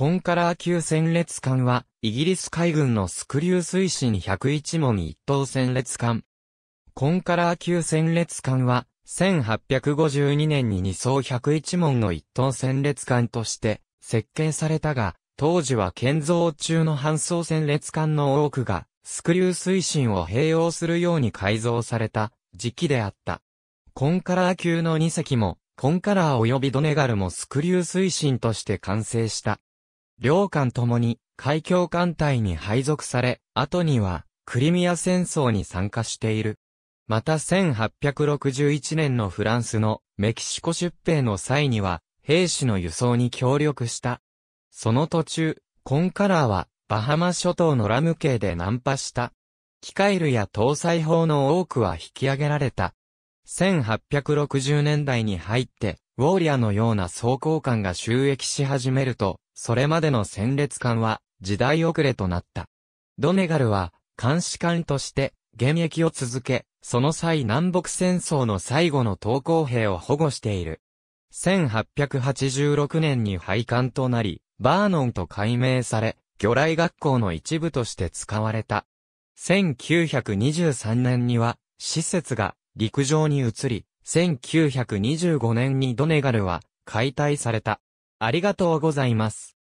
コンカラー級戦列艦は、イギリス海軍のスクリュー推進101門1等戦列艦。コンカラー級戦列艦は、1852年に2艘101門の1等戦列艦として設計されたが、当時は建造中の半層戦列艦の多くが、スクリュー推進を併用するように改造された時期であった。コンカラー級の2隻も、コンカラー及びドネガルもスクリュー推進として完成した。両艦ともに海峡艦隊に配属され、後にはクリミア戦争に参加している。また1861年のフランスのメキシコ出兵の際には、兵士の輸送に協力した。その途中、コンカラーはバハマ諸島のラム系で難破した。機械類や搭載砲の多くは引き上げられた。1860年代に入って、ウォーリアのような装甲艦が収益し始めると、それまでの戦列艦は時代遅れとなった。ドネガルは監視艦として現役を続け、その際南北戦争の最後の投降兵を保護している。1886年に廃艦となり、バーノンと改名され、魚雷学校の一部として使われた。1923年には、施設が陸上に移り、1925年にドネガルは解体された。ありがとうございます。